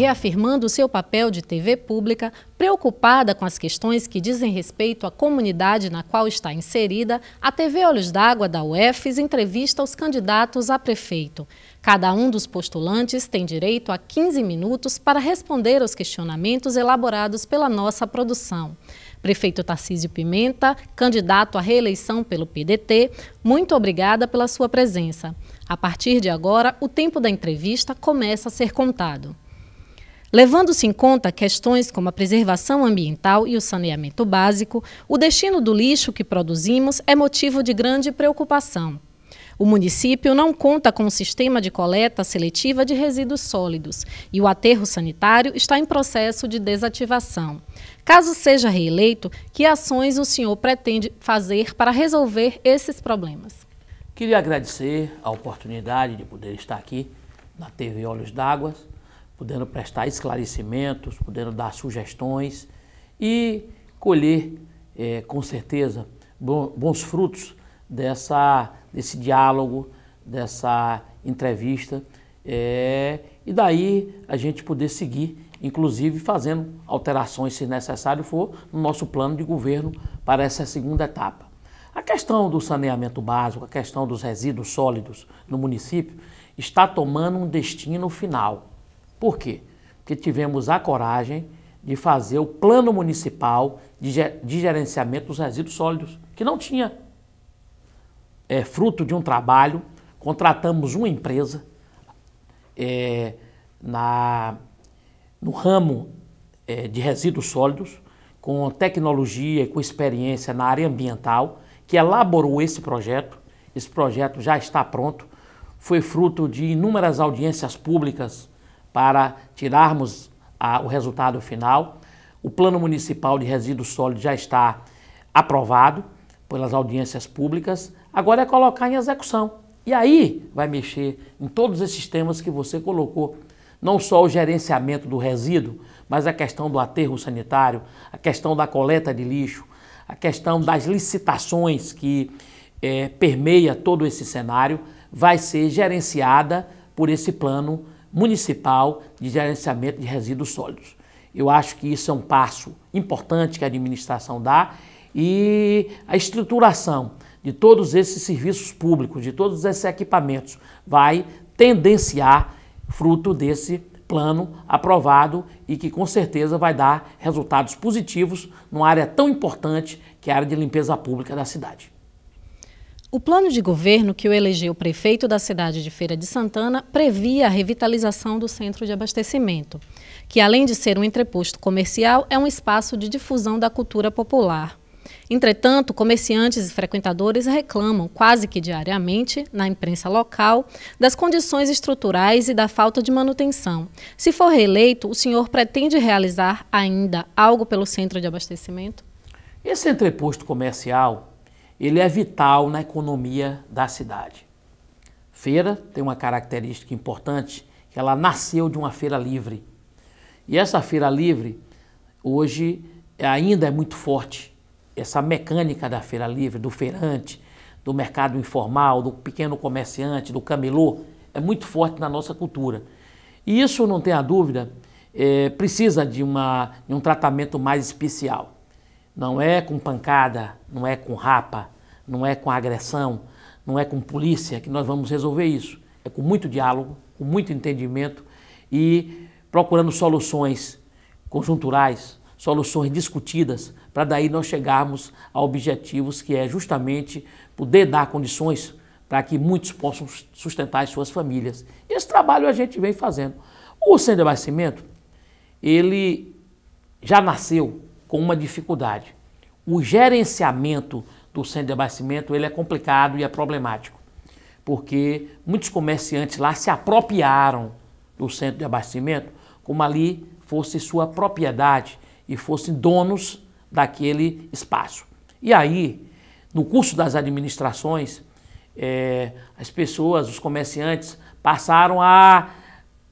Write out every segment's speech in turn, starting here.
reafirmando seu papel de TV pública, preocupada com as questões que dizem respeito à comunidade na qual está inserida, a TV Olhos d'Água da UFES entrevista os candidatos a prefeito. Cada um dos postulantes tem direito a 15 minutos para responder aos questionamentos elaborados pela nossa produção. Prefeito Tarcísio Pimenta, candidato à reeleição pelo PDT, muito obrigada pela sua presença. A partir de agora, o tempo da entrevista começa a ser contado. Levando-se em conta questões como a preservação ambiental e o saneamento básico, o destino do lixo que produzimos é motivo de grande preocupação. O município não conta com um sistema de coleta seletiva de resíduos sólidos e o aterro sanitário está em processo de desativação. Caso seja reeleito, que ações o senhor pretende fazer para resolver esses problemas? Queria agradecer a oportunidade de poder estar aqui na TV Olhos d'Água podendo prestar esclarecimentos, podendo dar sugestões e colher, é, com certeza, bons frutos dessa, desse diálogo, dessa entrevista. É, e daí a gente poder seguir, inclusive fazendo alterações, se necessário for, no nosso plano de governo para essa segunda etapa. A questão do saneamento básico, a questão dos resíduos sólidos no município, está tomando um destino final. Por quê? Porque tivemos a coragem de fazer o plano municipal de gerenciamento dos resíduos sólidos, que não tinha. É fruto de um trabalho, contratamos uma empresa é, na, no ramo é, de resíduos sólidos, com tecnologia e com experiência na área ambiental, que elaborou esse projeto. Esse projeto já está pronto, foi fruto de inúmeras audiências públicas para tirarmos a, o resultado final. O Plano Municipal de Resíduos Sólidos já está aprovado pelas audiências públicas, agora é colocar em execução. E aí vai mexer em todos esses temas que você colocou. Não só o gerenciamento do resíduo, mas a questão do aterro sanitário, a questão da coleta de lixo, a questão das licitações que é, permeia todo esse cenário, vai ser gerenciada por esse plano municipal de gerenciamento de resíduos sólidos. Eu acho que isso é um passo importante que a administração dá e a estruturação de todos esses serviços públicos, de todos esses equipamentos, vai tendenciar fruto desse plano aprovado e que com certeza vai dar resultados positivos numa área tão importante que é a área de limpeza pública da cidade. O plano de governo que o elegeu prefeito da cidade de Feira de Santana previa a revitalização do centro de abastecimento, que além de ser um entreposto comercial, é um espaço de difusão da cultura popular. Entretanto, comerciantes e frequentadores reclamam quase que diariamente, na imprensa local, das condições estruturais e da falta de manutenção. Se for reeleito, o senhor pretende realizar ainda algo pelo centro de abastecimento? Esse entreposto comercial ele é vital na economia da cidade. Feira tem uma característica importante, que ela nasceu de uma feira livre. E essa feira livre, hoje, ainda é muito forte. Essa mecânica da feira livre, do feirante, do mercado informal, do pequeno comerciante, do camelô, é muito forte na nossa cultura. E isso, não tenha dúvida, é, precisa de, uma, de um tratamento mais especial. Não é com pancada, não é com rapa, não é com agressão, não é com polícia que nós vamos resolver isso. É com muito diálogo, com muito entendimento e procurando soluções conjunturais, soluções discutidas, para daí nós chegarmos a objetivos que é justamente poder dar condições para que muitos possam sustentar as suas famílias. E esse trabalho a gente vem fazendo. O de Abastecimento, ele já nasceu com uma dificuldade. O gerenciamento do centro de abastecimento ele é complicado e é problemático, porque muitos comerciantes lá se apropriaram do centro de abastecimento como ali fosse sua propriedade e fossem donos daquele espaço. E aí, no curso das administrações, é, as pessoas, os comerciantes, passaram a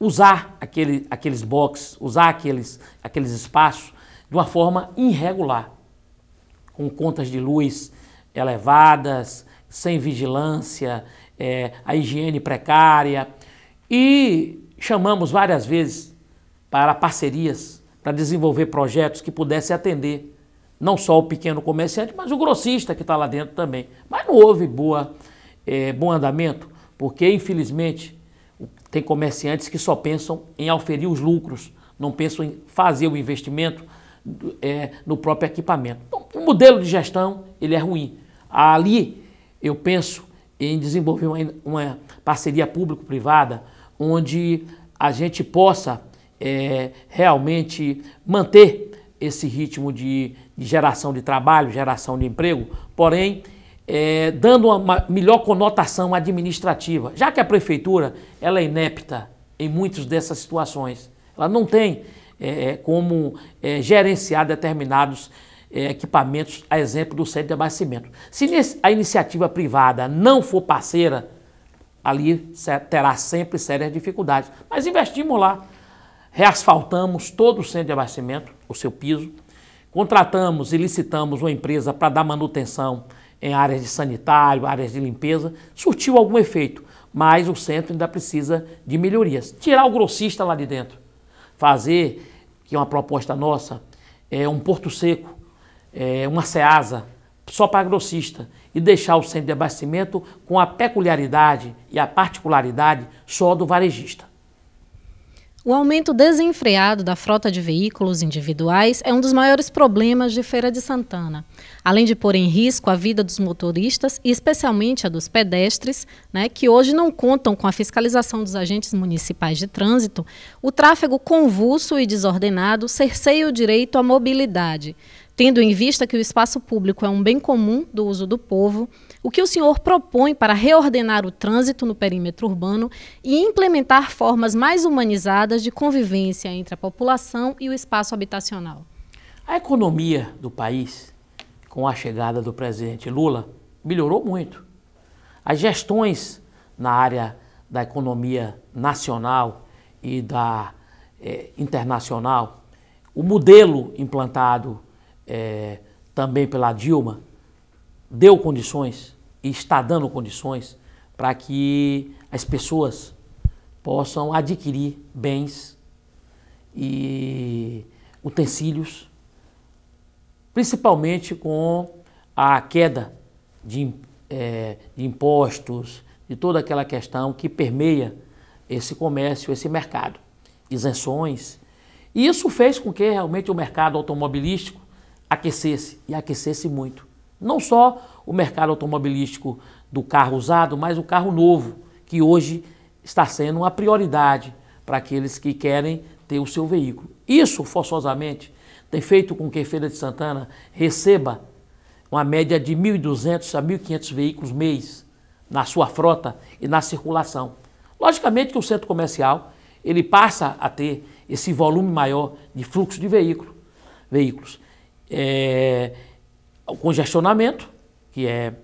usar aquele, aqueles boxes, usar aqueles, aqueles espaços de uma forma irregular, com contas de luz elevadas, sem vigilância, é, a higiene precária. E chamamos várias vezes para parcerias, para desenvolver projetos que pudessem atender não só o pequeno comerciante, mas o grossista que está lá dentro também. Mas não houve boa, é, bom andamento, porque infelizmente tem comerciantes que só pensam em auferir os lucros, não pensam em fazer o investimento é, no próprio equipamento. Então, o modelo de gestão ele é ruim. Ali eu penso em desenvolver uma, uma parceria público-privada onde a gente possa é, realmente manter esse ritmo de, de, geração de trabalho, geração de emprego, porém é, dando uma melhor conotação administrativa, já que a prefeitura ela é inepta em muitas dessas situações. Ela não tem é, é, como é, gerenciar determinados é, equipamentos, a exemplo do centro de abastecimento. Se a iniciativa privada não for parceira, ali terá sempre sérias dificuldades. Mas investimos lá, reasfaltamos todo o centro de abastecimento, o seu piso, contratamos e licitamos uma empresa para dar manutenção em áreas de sanitário, áreas de limpeza, surtiu algum efeito, mas o centro ainda precisa de melhorias. Tirar o grossista lá de dentro fazer, que é uma proposta nossa, é um Porto Seco, é uma Ceasa, só para grossista, e deixar o centro de abastecimento com a peculiaridade e a particularidade só do varejista. O aumento desenfreado da frota de veículos individuais é um dos maiores problemas de Feira de Santana, além de pôr em risco a vida dos motoristas e especialmente a dos pedestres, né, que hoje não contam com a fiscalização dos agentes municipais de trânsito. O tráfego convulso e desordenado cerceia o direito à mobilidade, tendo em vista que o espaço público é um bem comum do uso do povo o que o senhor propõe para reordenar o trânsito no perímetro urbano e implementar formas mais humanizadas de convivência entre a população e o espaço habitacional? A economia do país, com a chegada do presidente Lula, melhorou muito. As gestões na área da economia nacional e da eh, internacional, o modelo implantado eh, também pela Dilma deu condições e está dando condições para que as pessoas possam adquirir bens e utensílios, principalmente com a queda de, é, de impostos, de toda aquela questão que permeia esse comércio, esse mercado, isenções. E isso fez com que realmente o mercado automobilístico aquecesse e aquecesse muito. Não só o mercado automobilístico do carro usado, mas o carro novo, que hoje está sendo uma prioridade para aqueles que querem ter o seu veículo. Isso, forçosamente, tem feito com que Feira de Santana receba uma média de 1.200 a 1.500 veículos mês na sua frota e na circulação. Logicamente que o centro comercial ele passa a ter esse volume maior de fluxo de veículo, veículos. É, o congestionamento, que é,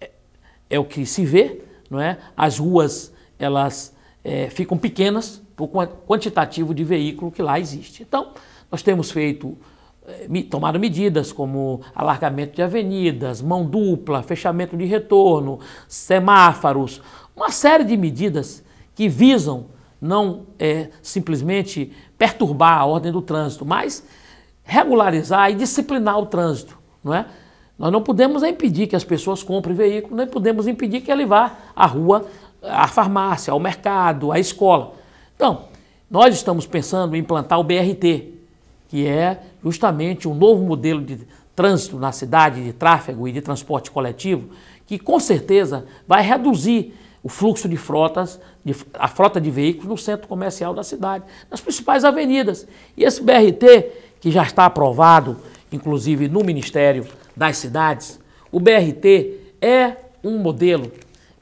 é, é, o que se vê, não é? As ruas, elas é, ficam pequenas por quantitativo de veículo que lá existe. Então, nós temos feito, é, tomado medidas como alargamento de avenidas, mão dupla, fechamento de retorno, semáforos, uma série de medidas que visam não é, simplesmente perturbar a ordem do trânsito, mas regularizar e disciplinar o trânsito não é? Nós não podemos impedir que as pessoas comprem veículo, nem podemos impedir que ele vá à rua, à farmácia, ao mercado, à escola. Então, nós estamos pensando em implantar o BRT, que é justamente um novo modelo de trânsito na cidade, de tráfego e de transporte coletivo, que com certeza vai reduzir o fluxo de frotas, de, a frota de veículos no centro comercial da cidade, nas principais avenidas. E esse BRT, que já está aprovado inclusive no Ministério das Cidades, o BRT é um modelo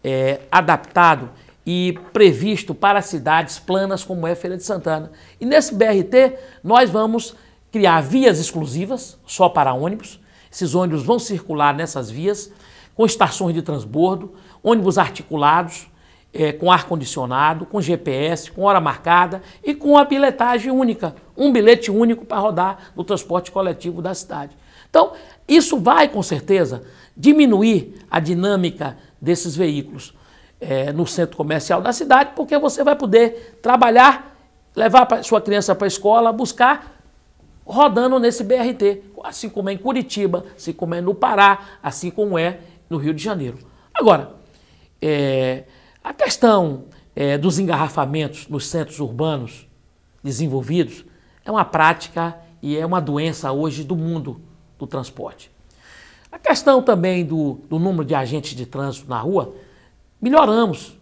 é, adaptado e previsto para cidades planas como é Feira de Santana. E nesse BRT nós vamos criar vias exclusivas só para ônibus. Esses ônibus vão circular nessas vias com estações de transbordo, ônibus articulados, é, com ar-condicionado, com GPS, com hora marcada e com a bilhetagem única, um bilhete único para rodar no transporte coletivo da cidade. Então, isso vai, com certeza, diminuir a dinâmica desses veículos é, no centro comercial da cidade, porque você vai poder trabalhar, levar sua criança para a escola, buscar rodando nesse BRT, assim como é em Curitiba, assim como é no Pará, assim como é no Rio de Janeiro. Agora, é, a questão é, dos engarrafamentos nos centros urbanos desenvolvidos é uma prática e é uma doença hoje do mundo do transporte. A questão também do, do número de agentes de trânsito na rua, melhoramos.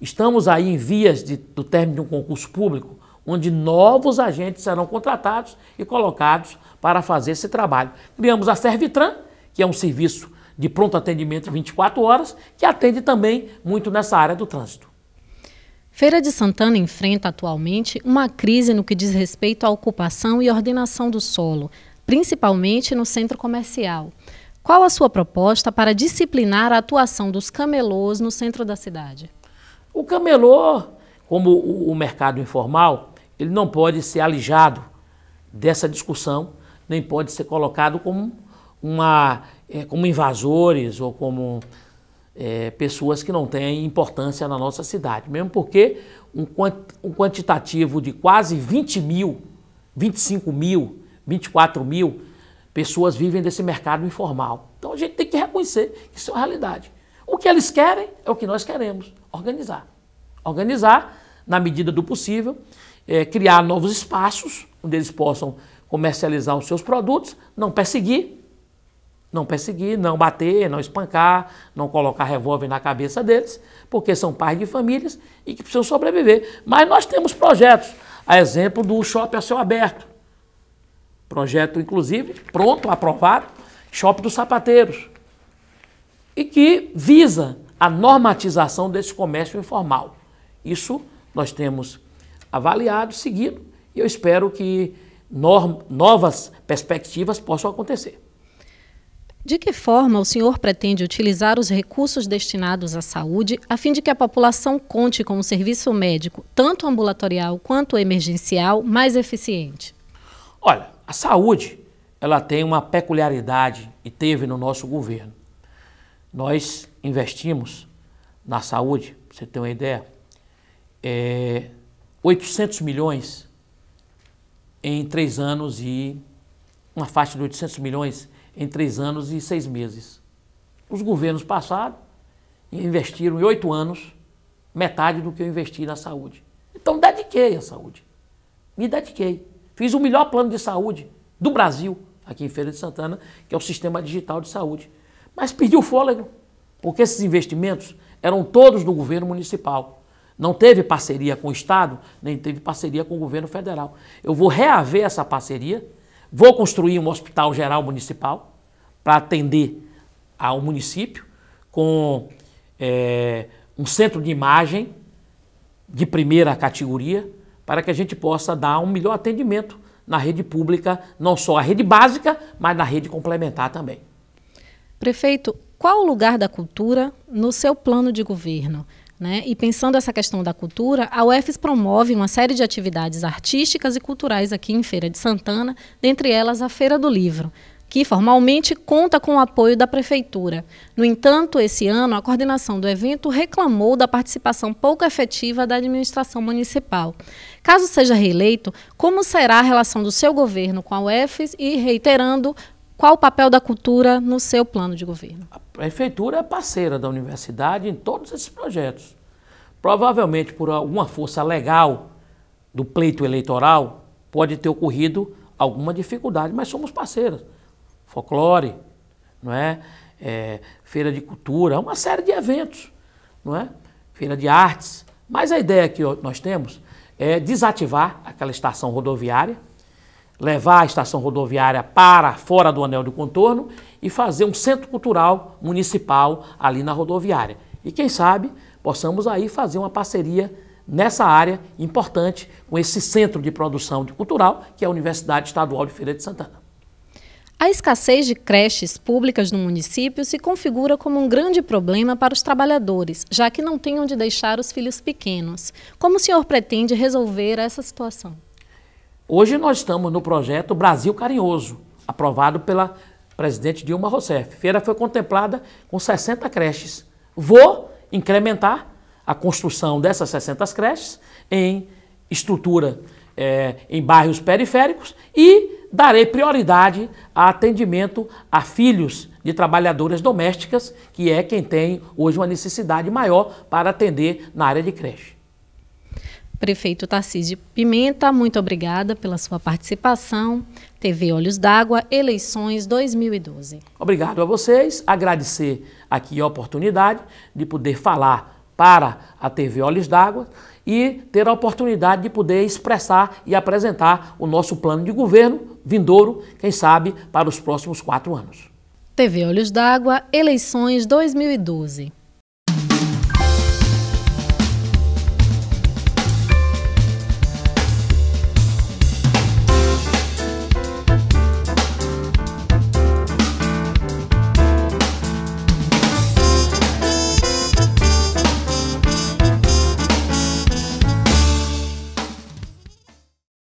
Estamos aí em vias de, do término de um concurso público, onde novos agentes serão contratados e colocados para fazer esse trabalho. Criamos a Servitran, que é um serviço de pronto atendimento 24 horas, que atende também muito nessa área do trânsito. Feira de Santana enfrenta atualmente uma crise no que diz respeito à ocupação e ordenação do solo, principalmente no centro comercial. Qual a sua proposta para disciplinar a atuação dos camelôs no centro da cidade? O camelô, como o mercado informal, ele não pode ser alijado dessa discussão, nem pode ser colocado como uma é, como invasores ou como é, pessoas que não têm importância na nossa cidade. Mesmo porque um, quant, um quantitativo de quase 20 mil, 25 mil, 24 mil pessoas vivem desse mercado informal. Então a gente tem que reconhecer que isso é uma realidade. O que eles querem é o que nós queremos: organizar. Organizar na medida do possível, é, criar novos espaços onde eles possam comercializar os seus produtos, não perseguir, não perseguir, não bater, não espancar, não colocar revólver na cabeça deles, porque são pais de famílias e que precisam sobreviver. Mas nós temos projetos, a exemplo do Shopping a Céu Aberto. Projeto, inclusive, pronto, aprovado, Shopping dos Sapateiros. E que visa a normatização desse comércio informal. Isso nós temos avaliado, seguido, e eu espero que novas perspectivas possam acontecer. De que forma o senhor pretende utilizar os recursos destinados à saúde a fim de que a população conte com um serviço médico, tanto ambulatorial quanto emergencial, mais eficiente? Olha, a saúde ela tem uma peculiaridade e teve no nosso governo. Nós investimos na saúde, para você ter uma ideia, é, 800 milhões em três anos e uma faixa de 800 milhões em três anos e seis meses. Os governos passaram investiram em oito anos metade do que eu investi na saúde. Então dediquei à saúde. Me dediquei. Fiz o melhor plano de saúde do Brasil, aqui em Feira de Santana, que é o Sistema Digital de Saúde. Mas perdi o fôlego, porque esses investimentos eram todos do governo municipal. Não teve parceria com o Estado, nem teve parceria com o governo federal. Eu vou reaver essa parceria Vou construir um hospital geral municipal para atender ao município com é, um centro de imagem de primeira categoria para que a gente possa dar um melhor atendimento na rede pública, não só a rede básica, mas na rede complementar também. Prefeito, qual o lugar da cultura no seu plano de governo? Né? E pensando essa questão da cultura, a UFES promove uma série de atividades artísticas e culturais aqui em Feira de Santana, dentre elas a Feira do Livro, que formalmente conta com o apoio da Prefeitura. No entanto, esse ano, a coordenação do evento reclamou da participação pouco efetiva da administração municipal. Caso seja reeleito, como será a relação do seu governo com a UFES e, reiterando, qual o papel da cultura no seu plano de governo? A prefeitura é parceira da universidade em todos esses projetos. Provavelmente por alguma força legal do pleito eleitoral pode ter ocorrido alguma dificuldade, mas somos parceiros. Folclore, não é? é feira de cultura, uma série de eventos, não é? Feira de artes. Mas a ideia que nós temos é desativar aquela estação rodoviária, levar a estação rodoviária para fora do anel de contorno e fazer um centro cultural municipal ali na rodoviária. E quem sabe possamos aí fazer uma parceria nessa área importante com esse centro de produção de cultural que é a Universidade Estadual de Feira de Santana. A escassez de creches públicas no município se configura como um grande problema para os trabalhadores, já que não têm onde deixar os filhos pequenos. Como o senhor pretende resolver essa situação? Hoje nós estamos no projeto Brasil Carinhoso, aprovado pela presidente Dilma Rousseff. Feira foi contemplada com 60 creches. Vou incrementar a construção dessas 60 creches em estrutura é, em bairros periféricos e darei prioridade a atendimento a filhos de trabalhadoras domésticas, que é quem tem hoje uma necessidade maior para atender na área de creche. Prefeito Tarcísio Pimenta, muito obrigada pela sua participação. TV Olhos d'Água, eleições 2012. Obrigado a vocês, agradecer aqui a oportunidade de poder falar para a TV Olhos d'Água e ter a oportunidade de poder expressar e apresentar o nosso plano de governo vindouro, quem sabe, para os próximos quatro anos. TV Olhos d'Água, eleições 2012.